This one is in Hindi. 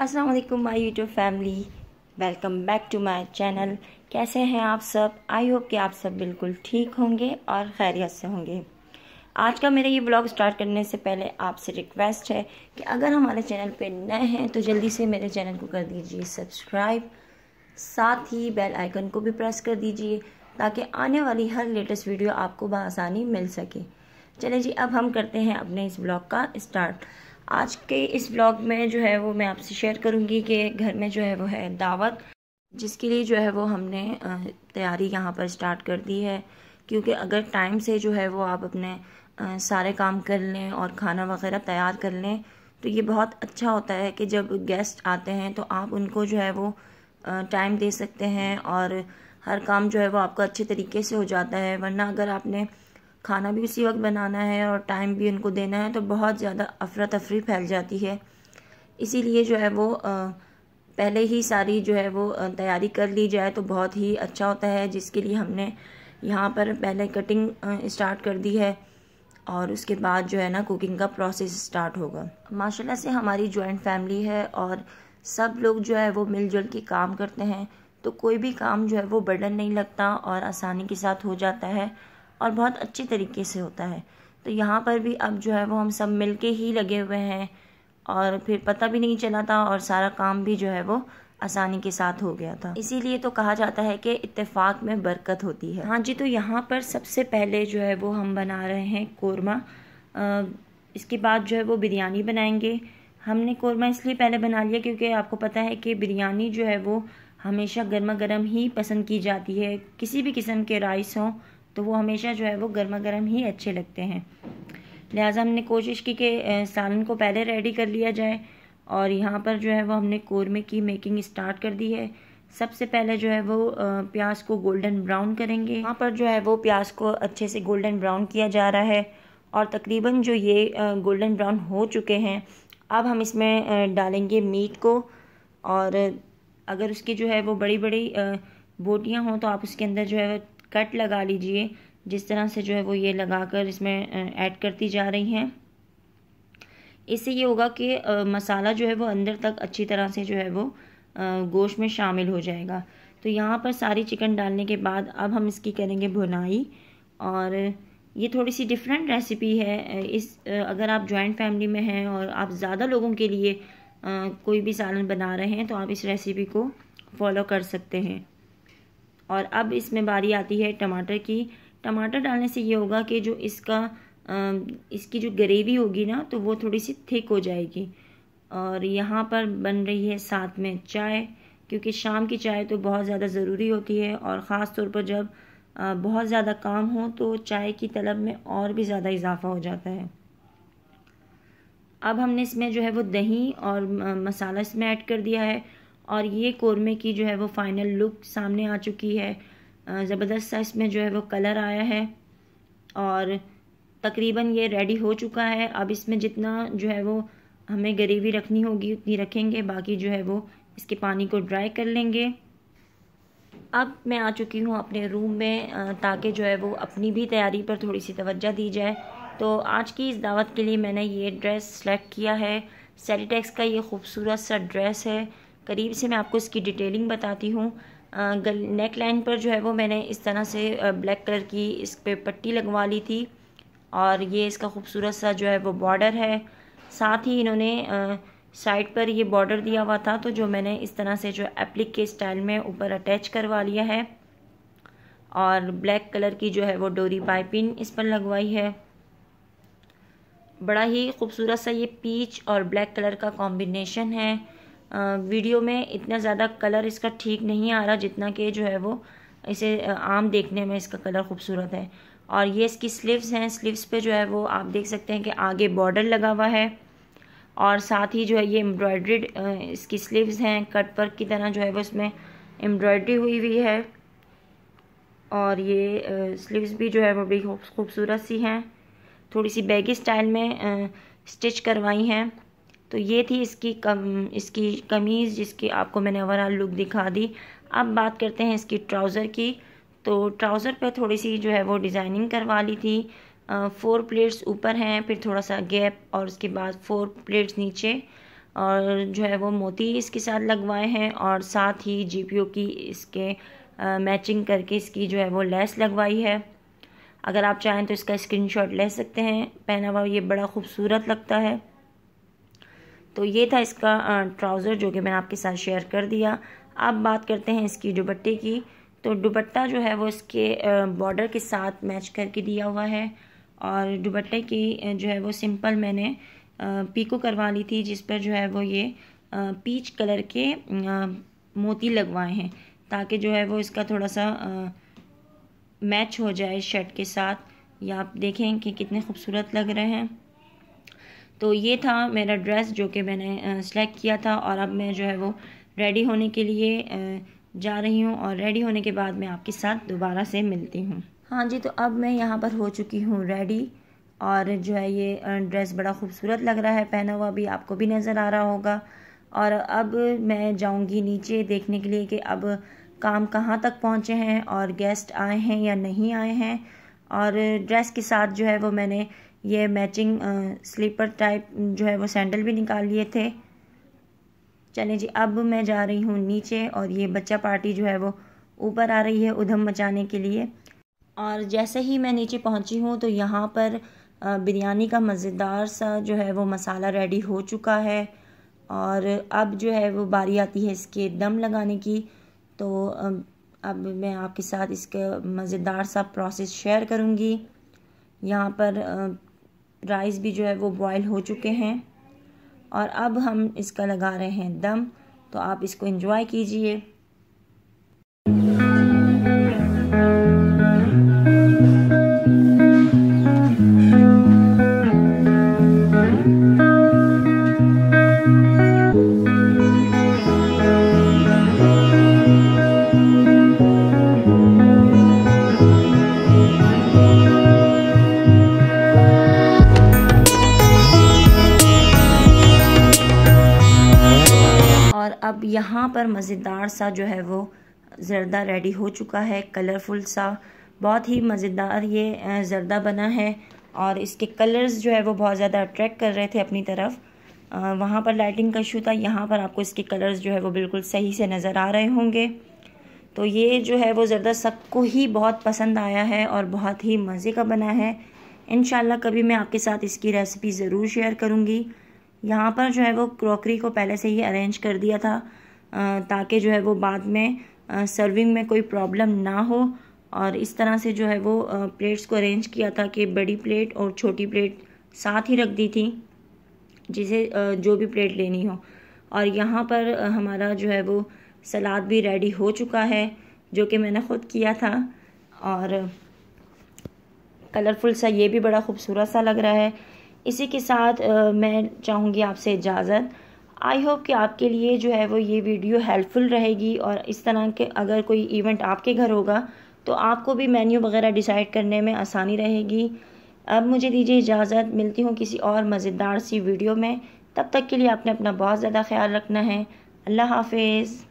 अस्सलाम वालेकुम my YouTube family welcome back to my channel कैसे हैं आप सब आई होप कि आप सब बिल्कुल ठीक होंगे और खैरियत से होंगे आज का मेरा ये ब्लॉग स्टार्ट करने से पहले आपसे रिक्वेस्ट है कि अगर हमारे चैनल पे नए हैं तो जल्दी से मेरे चैनल को कर दीजिए सब्सक्राइब साथ ही बेल आइकन को भी प्रेस कर दीजिए ताकि आने वाली हर लेटेस्ट वीडियो आपको बसानी मिल सके चले जी अब हम करते हैं अपने इस ब्लॉग का स्टार्ट आज के इस ब्लॉग में जो है वो मैं आपसे शेयर करूँगी कि घर में जो है वो है दावत जिसके लिए जो है वो हमने तैयारी यहाँ पर स्टार्ट कर दी है क्योंकि अगर टाइम से जो है वो आप अपने सारे काम कर लें और खाना वगैरह तैयार कर लें तो ये बहुत अच्छा होता है कि जब गेस्ट आते हैं तो आप उनको जो है वो टाइम दे सकते हैं और हर काम जो है वो आपका अच्छे तरीके से हो जाता है वरना अगर आपने खाना भी उसी वक्त बनाना है और टाइम भी उनको देना है तो बहुत ज़्यादा अफरा तफरी फैल जाती है इसीलिए जो है वो पहले ही सारी जो है वो तैयारी कर ली जाए तो बहुत ही अच्छा होता है जिसके लिए हमने यहाँ पर पहले कटिंग स्टार्ट कर दी है और उसके बाद जो है ना कुकिंग का प्रोसेस स्टार्ट होगा माशाल्लाह से हमारी जॉइंट फैमिली है और सब लोग जो है वो मिलजुल के काम करते हैं तो कोई भी काम जो है वो बर्डन नहीं लगता और आसानी के साथ हो जाता है और बहुत अच्छे तरीके से होता है तो यहाँ पर भी अब जो है वो हम सब मिल के ही लगे हुए हैं और फिर पता भी नहीं चला था और सारा काम भी जो है वो आसानी के साथ हो गया था इसीलिए तो कहा जाता है कि इत्तेफाक में बरकत होती है हाँ जी तो यहाँ पर सबसे पहले जो है वो हम बना रहे हैं कोरमा इसके बाद जो है वो बिरयानी बनाएंगे हमने कोरमा इसलिए पहले बना लिया क्योंकि आपको पता है कि बिरयानी जो है वो हमेशा गर्मा गर्म ही पसंद की जाती है किसी भी किस्म के राइस हों तो वो हमेशा जो है वो गर्मा गर्म ही अच्छे लगते हैं लिहाजा हमने कोशिश की कि सालन को पहले रेडी कर लिया जाए और यहाँ पर जो है वो हमने कौरमे की मेकिंग स्टार्ट कर दी है सबसे पहले जो है वो प्याज को गोल्डन ब्राउन करेंगे यहाँ पर जो है वो प्याज को अच्छे से गोल्डन ब्राउन किया जा रहा है और तकरीबन जो ये गोल्डन ब्राउन हो चुके हैं अब हम इसमें डालेंगे मीट को और अगर उसकी जो है वो बड़ी बड़ी बोटियाँ हों तो आप उसके अंदर जो है कट लगा लीजिए जिस तरह से जो है वो ये लगाकर इसमें ऐड करती जा रही हैं इससे ये होगा कि मसाला जो है वो अंदर तक अच्छी तरह से जो है वो गोश्त में शामिल हो जाएगा तो यहाँ पर सारी चिकन डालने के बाद अब हम इसकी करेंगे भुनाई और ये थोड़ी सी डिफरेंट रेसिपी है इस अगर आप जॉइंट फैमिली में हैं और आप ज़्यादा लोगों के लिए कोई भी सालन बना रहे हैं तो आप इस रेसिपी को फॉलो कर सकते हैं और अब इसमें बारी आती है टमाटर की टमाटर डालने से ये होगा कि जो इसका इसकी जो ग्रेवी होगी ना तो वो थोड़ी सी थिक हो जाएगी और यहाँ पर बन रही है साथ में चाय क्योंकि शाम की चाय तो बहुत ज़्यादा ज़रूरी होती है और ख़ास तौर पर जब बहुत ज़्यादा काम हो तो चाय की तलब में और भी ज़्यादा इजाफा हो जाता है अब हमने इसमें जो है वो दही और मसाला इसमें ऐड कर दिया है और ये कौरमे की जो है वो फाइनल लुक सामने आ चुकी है ज़बरदस्त सा इसमें जो है वो कलर आया है और तकरीबन ये रेडी हो चुका है अब इसमें जितना जो है वो हमें गरीबी रखनी होगी उतनी रखेंगे बाकी जो है वो इसके पानी को ड्राई कर लेंगे अब मैं आ चुकी हूँ अपने रूम में ताकि जो है वो अपनी भी तैयारी पर थोड़ी सी तवज्जो दी जाए तो आज की इस दावत के लिए मैंने ये ड्रेस सेलेक्ट किया है सेलिटेक्स का ये खूबसूरत सा ड्रेस है करीब से मैं आपको इसकी डिटेलिंग बताती हूँ गल नेक लाइन पर जो है वो मैंने इस तरह से ब्लैक कलर की इस पर पट्टी लगवा ली थी और ये इसका खूबसूरत सा जो है वो बॉर्डर है साथ ही इन्होंने साइड पर ये बॉर्डर दिया हुआ था तो जो मैंने इस तरह से जो एप्लिक के स्टाइल में ऊपर अटैच करवा लिया है और ब्लैक कलर की जो है वो डोरी पाइपिंग इस पर लगवाई है बड़ा ही खूबसूरत सा ये पीच और ब्लैक कलर का कॉम्बिनेशन है वीडियो में इतना ज़्यादा कलर इसका ठीक नहीं आ रहा जितना कि जो है वो इसे आम देखने में इसका कलर खूबसूरत है और ये इसकी स्लीव्स हैं स्लीव्स पे जो है वो आप देख सकते हैं कि आगे बॉर्डर लगा हुआ है और साथ ही जो है ये एम्ब्रॉयड्रीड इसकी स्लीव्स हैं कट वर्क की तरह जो है वो इसमें एम्ब्रॉयड्री हुई हुई है और ये स्लीव्स भी जो है वो बड़ी खूबसूरत सी हैं थोड़ी सी बैगी स्टाइल में स्टिच करवाई हैं तो ये थी इसकी कम इसकी कमीज़ जिसकी आपको मैंने ओवरऑल लुक दिखा दी अब बात करते हैं इसकी ट्राउज़र की तो ट्राउज़र पे थोड़ी सी जो है वो डिज़ाइनिंग करवा ली थी फोर प्लेट्स ऊपर हैं फिर थोड़ा सा गैप और उसके बाद फोर प्लेट्स नीचे और जो है वो मोती इसके साथ लगवाए हैं और साथ ही जी की इसके आ, मैचिंग करके इसकी जो है वो लेस लगवाई है अगर आप चाहें तो इसका स्क्रीनशॉट ले सकते हैं पहनावा ये बड़ा खूबसूरत लगता है तो ये था इसका ट्राउज़र जो कि मैंने आपके साथ शेयर कर दिया अब बात करते हैं इसकी दुपट्टे की तो दुपट्टा जो है वो इसके बॉर्डर के साथ मैच करके दिया हुआ है और दुपट्टे की जो है वो सिंपल मैंने पीको करवा ली थी जिस पर जो है वो ये पीच कलर के मोती लगवाए हैं ताकि जो है वो इसका थोड़ा सा मैच हो जाए शर्ट के साथ या आप देखें कि कितने खूबसूरत लग रहे हैं तो ये था मेरा ड्रेस जो कि मैंने सेलेक्ट किया था और अब मैं जो है वो रेडी होने के लिए जा रही हूँ और रेडी होने के बाद मैं आपके साथ दोबारा से मिलती हूँ हाँ जी तो अब मैं यहाँ पर हो चुकी हूँ रेडी और जो है ये ड्रेस बड़ा खूबसूरत लग रहा है पहना हुआ भी आपको भी नज़र आ रहा होगा और अब मैं जाऊँगी नीचे देखने के लिए कि अब काम कहाँ तक पहुँचे हैं और गेस्ट आए हैं या नहीं आए हैं और ड्रेस के साथ जो है वो मैंने ये मैचिंग स्लीपर टाइप जो है वो सैंडल भी निकाल लिए थे चलें जी अब मैं जा रही हूँ नीचे और ये बच्चा पार्टी जो है वो ऊपर आ रही है उधम मचाने के लिए और जैसे ही मैं नीचे पहुँची हूँ तो यहाँ पर बिरयानी का मज़ेदार सा जो है वो मसाला रेडी हो चुका है और अब जो है वो बारी आती है इसके दम लगाने की तो अब मैं आपके साथ इसका मज़ेदार सा प्रोसेस शेयर करूँगी यहाँ पर राइस भी जो है वो बॉयल हो चुके हैं और अब हम इसका लगा रहे हैं दम तो आप इसको इन्जॉय कीजिए मज़ेदार सा जो है वो जरदा रेडी हो चुका है कलरफुल सा बहुत ही मज़ेदार ये ज़रदा बना है और इसके कलर्स जो है वो बहुत ज़्यादा अट्रैक्ट कर रहे थे अपनी तरफ वहाँ पर लाइटिंग का इशू था यहाँ पर आपको इसके कलर्स जो है वो बिल्कुल सही से नज़र आ रहे होंगे तो ये जो है वो ज़रदा सबको ही बहुत पसंद आया है और बहुत ही मज़े का बना है इन कभी मैं आपके साथ इसकी रेसिपी ज़रूर शेयर करूँगी यहाँ पर जो है वो क्रॉकरी को पहले से ही अरेंज कर दिया था ताकि जो है वो बाद में सर्विंग में कोई प्रॉब्लम ना हो और इस तरह से जो है वो प्लेट्स को अरेंज किया था कि बड़ी प्लेट और छोटी प्लेट साथ ही रख दी थी जिसे जो भी प्लेट लेनी हो और यहाँ पर हमारा जो है वो सलाद भी रेडी हो चुका है जो कि मैंने ख़ुद किया था और कलरफुल सा ये भी बड़ा खूबसूरत सा लग रहा है इसी के साथ मैं चाहूँगी आपसे इजाज़त आई होप कि आपके लिए जो है वो ये वीडियो हेल्पफुल रहेगी और इस तरह के अगर कोई इवेंट आपके घर होगा तो आपको भी मेन्यू वगैरह डिसाइड करने में आसानी रहेगी अब मुझे दीजिए इजाज़त मिलती हूँ किसी और मज़ेदार सी वीडियो में तब तक के लिए आपने अपना बहुत ज़्यादा ख्याल रखना है अल्लाह हाफिज़